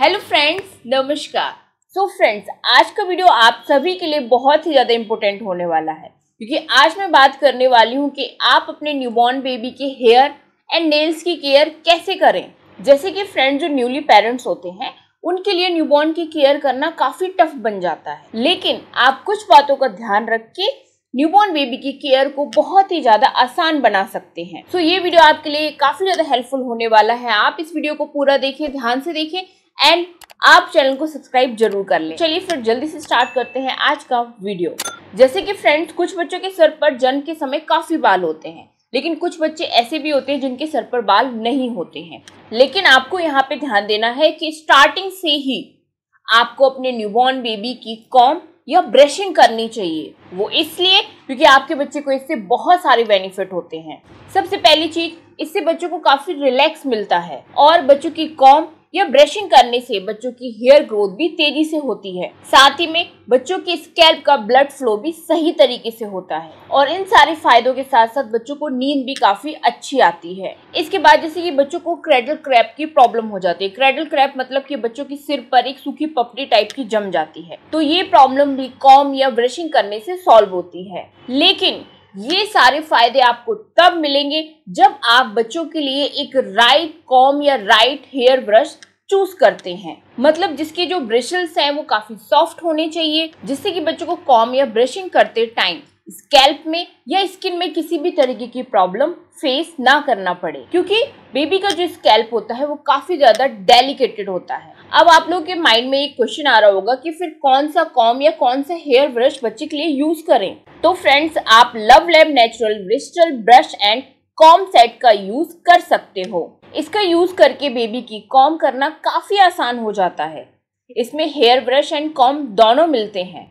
hello friends नमस्कार so friends आज का वीडियो आप सभी के लिए बहुत ही ज़्यादा इम्पोर्टेंट होने वाला है क्योंकि आज मैं बात करने वाली हूँ कि आप अपने न्यूबॉर्न बेबी के हेयर एंड नेल्स की केयर कैसे करें जैसे कि फ्रेंड्स जो न्यूली पेरेंट्स होते हैं उनके लिए न्यूबॉर्न की केयर करना काफ़ी टफ बन जाता है लेकिन आप कुछ बातों का ध्यान रख के न्यूबॉर्न बेबी की केयर को बहुत ही ज़्यादा आसान बना सकते हैं सो so, ये वीडियो आपके लिए काफ़ी ज़्यादा हेल्पफुल होने वाला है आप इस वीडियो को पूरा देखें ध्यान से देखें एंड आप चैनल को सब्सक्राइब जरूर कर लें चलिए फिर जल्दी से स्टार्ट करते हैं आज का वीडियो जैसे कि फ्रेंड्स कुछ बच्चों के सर पर जन्म के समय काफ़ी बाल होते हैं लेकिन कुछ बच्चे ऐसे भी होते हैं जिनके सर पर बाल नहीं होते हैं लेकिन आपको यहाँ पे ध्यान देना है कि स्टार्टिंग से ही आपको अपने न्यूबॉर्न बेबी की कॉम या ब्रशिंग करनी चाहिए वो इसलिए क्योंकि आपके बच्चे को इससे बहुत सारे बेनिफिट होते हैं सबसे पहली चीज इससे बच्चों को काफी रिलैक्स मिलता है और बच्चों की कॉम या ब्रशिंग करने से बच्चों की हेयर ग्रोथ भी तेजी से होती है साथ ही में बच्चों के स्कैल्प का ब्लड फ्लो भी सही तरीके से होता है और इन सारे फायदों के साथ साथ बच्चों को नींद भी काफी अच्छी आती है इसके बाद जैसे कि बच्चों को क्रेडल क्रैप की प्रॉब्लम हो जाती है क्रेडल क्रैप मतलब की बच्चों की सिर पर एक सूखी पपड़ी टाइप की जम जाती है तो ये प्रॉब्लम भी कॉम या ब्रशिंग करने से सॉल्व होती है लेकिन ये सारे फायदे आपको तब मिलेंगे जब आप बच्चों के लिए एक राइट कॉम या राइट हेयर ब्रश चूज करते हैं मतलब जिसके जो ब्रशेस हैं वो काफी सॉफ्ट होने चाहिए जिससे कि बच्चों को कॉम या ब्रशिंग करते टाइम स्कैल्प में या स्किन में किसी भी तरीके की प्रॉब्लम फेस ना करना पड़े क्योंकि बेबी का जो स्कैल्प होता है वो काफ़ी ज़्यादा डेलिकेटेड होता है अब आप लोगों के माइंड में एक क्वेश्चन आ रहा होगा कि फिर कौन सा कॉम या कौन सा हेयर ब्रश बच्चे के लिए यूज़ करें तो फ्रेंड्स आप LuvLap natural bristle brush and comb set का यूज कर सकते हो इसका यूज करके बेबी की कॉम करना काफी आसान हो जाता है इसमें हेयर ब्रश एंड कॉम दोनों मिलते हैं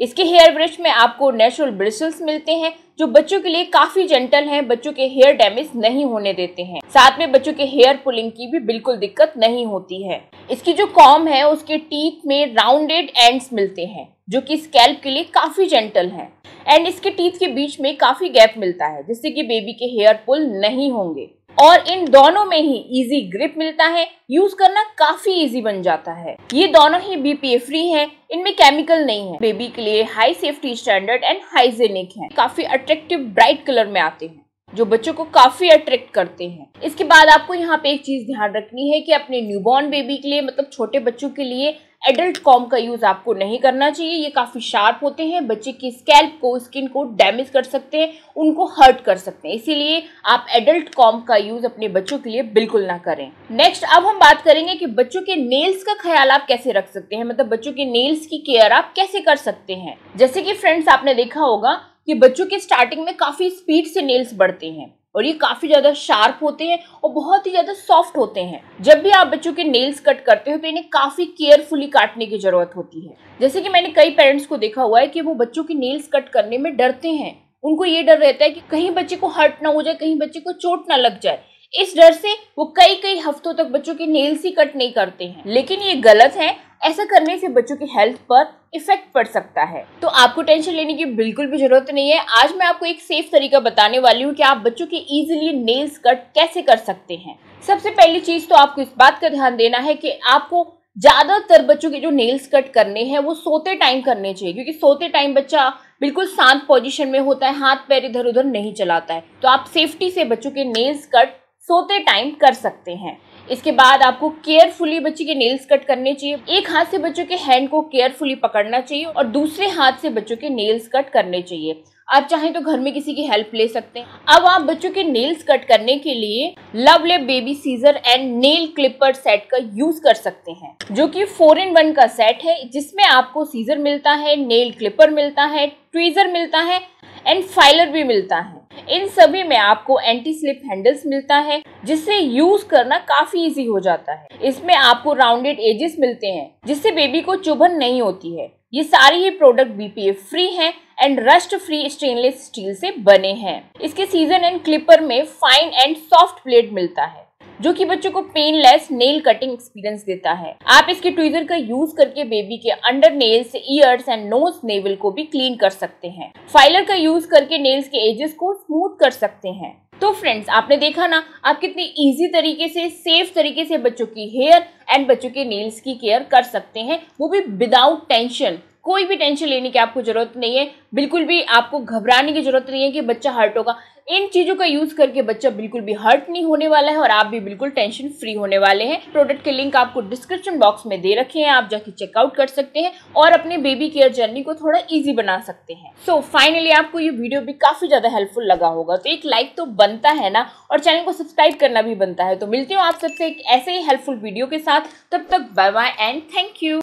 इसके हेयर ब्रश में आपको नेचुरल ब्रिसल्स मिलते हैं जो बच्चों के लिए काफी जेंटल हैं बच्चों के हेयर डैमेज नहीं होने देते हैं साथ में बच्चों के हेयर पुलिंग की भी बिल्कुल दिक्कत नहीं होती है इसकी जो कॉम है उसके टीथ में राउंडेड एंड्स मिलते हैं जो कि स्कैल्प के लिए काफी जेंटल है एंड इसके टीथ के बीच में काफी गैप मिलता है जिससे कि बेबी के हेयर पुल नहीं होंगे और इन दोनों में ही इजी ग्रिप मिलता है यूज करना काफी इजी बन जाता है ये दोनों ही बीपीए फ्री हैं इनमें केमिकल नहीं है बेबी के लिए high safety standard and hygienic है काफी अट्रैक्टिव ब्राइट कलर में आते हैं जो बच्चों को काफी अट्रैक्ट करते हैं इसके बाद आपको यहाँ पे एक चीज ध्यान रखनी है कि अपने न्यूबॉर्न बेबी के लिए मतलब छोटे बच्चों के लिए एडल्ट कॉम का यूज़ आपको नहीं करना चाहिए ये काफ़ी शार्प होते हैं बच्चे की स्कैल्प को स्किन को डैमेज कर सकते हैं उनको हर्ट कर सकते हैं इसीलिए आप एडल्ट कॉम का यूज़ अपने बच्चों के लिए बिल्कुल ना करें नेक्स्ट अब हम बात करेंगे कि बच्चों के नेल्स का ख्याल आप कैसे रख सकते हैं मतलब बच्चों के नेल्स की केयर आप कैसे कर सकते हैं जैसे कि फ्रेंड्स आपने देखा होगा कि बच्चों के स्टार्टिंग में काफ़ी स्पीड से नेल्स बढ़ते हैं और ये काफ़ी ज़्यादा शार्प होते हैं और बहुत ही ज़्यादा सॉफ्ट होते हैं जब भी आप बच्चों के नेल्स कट करते हो तो इन्हें काफ़ी केयरफुली काटने की ज़रूरत होती है जैसे कि मैंने कई पेरेंट्स को देखा हुआ है कि वो बच्चों के नेल्स कट करने में डरते हैं उनको ये डर रहता है कि कहीं बच्चे को हर्ट ना हो जाए कहीं बच्चे को चोट ना लग जाए इस डर से वो कई कई हफ्तों तक बच्चों के नेल्स ही कट नहीं करते हैं लेकिन ये गलत है ऐसा करने से बच्चों की हेल्थ पर इफेक्ट पड़ सकता है तो आपको टेंशन लेने की बिल्कुल भी जरूरत नहीं है आज मैं आपको एक सेफ तरीका बताने वाली हूँ कि आप बच्चों के इजीली नेल्स कट कैसे कर सकते हैं सबसे पहली चीज तो आपको इस बात का ध्यान देना है कि आपको ज्यादातर बच्चों के जो नेल्स कट करने हैं वो सोते टाइम करने चाहिए क्योंकि सोते टाइम बच्चा बिल्कुल शांत पोजिशन में होता है हाथ पैर इधर उधर नहीं चलाता है तो आप सेफ्टी से बच्चों के नेल्स कट सोते टाइम कर सकते हैं इसके बाद आपको केयरफुली बच्चे के नेल्स कट करने चाहिए एक हाथ से बच्चों के हैंड को केयरफुली पकड़ना चाहिए और दूसरे हाथ से बच्चों के नेल्स कट करने चाहिए आप चाहें तो घर में किसी की हेल्प ले सकते हैं अब आप बच्चों के नेल्स कट करने के लिए LuvLap baby scissor and nail clipper set का यूज कर सकते हैं जो कि फोर इन वन का सेट है जिसमें आपको सीजर मिलता है नेल क्लिपर मिलता है ट्वीजर मिलता है एंड फाइलर भी मिलता है इन सभी में आपको एंटी स्लिप हैंडल्स मिलता है जिससे यूज करना काफी इजी हो जाता है इसमें आपको राउंडेड एजेस मिलते हैं जिससे बेबी को चुभन नहीं होती है ये सारे ही प्रोडक्ट बीपीए फ्री हैं and rust free stainless steel से बने हैं इसके सीजन एंड क्लिपर में फाइन एंड सॉफ्ट ब्लेड मिलता है जो कि बच्चों को पेनलेस नेल कटिंग एक्सपीरियंस देता है आप इसके ट्विजर का यूज करके बेबी के under nails ears and nose navel को भी क्लीन कर सकते हैं फाइलर का यूज करके नेल्स के एजेस को स्मूथ कर सकते हैं तो फ्रेंड्स आपने देखा ना आप कितने इजी तरीके से सेफ तरीके से बच्चों की हेयर एंड बच्चों के नेल्स की केयर कर सकते हैं वो भी विदाउट टेंशन कोई भी टेंशन लेने की आपको ज़रूरत नहीं है बिल्कुल भी आपको घबराने की ज़रूरत नहीं है कि बच्चा हर्ट होगा इन चीज़ों का यूज़ करके बच्चा बिल्कुल भी हर्ट नहीं होने वाला है और आप भी बिल्कुल टेंशन फ्री होने वाले हैं प्रोडक्ट के लिंक आपको डिस्क्रिप्शन बॉक्स में दे रखे हैं आप जाके चेकआउट कर सकते हैं और अपने बेबी केयर जर्नी को थोड़ा इजी बना सकते हैं सो so, फाइनली आपको ये वीडियो भी काफ़ी ज़्यादा हेल्पफुल लगा होगा तो एक लाइक तो बनता है ना और चैनल को सब्सक्राइब करना भी बनता है तो मिलती हूँ आप सबसे एक ऐसे ही हेल्पफुल वीडियो के साथ तब तक bye bye and thank you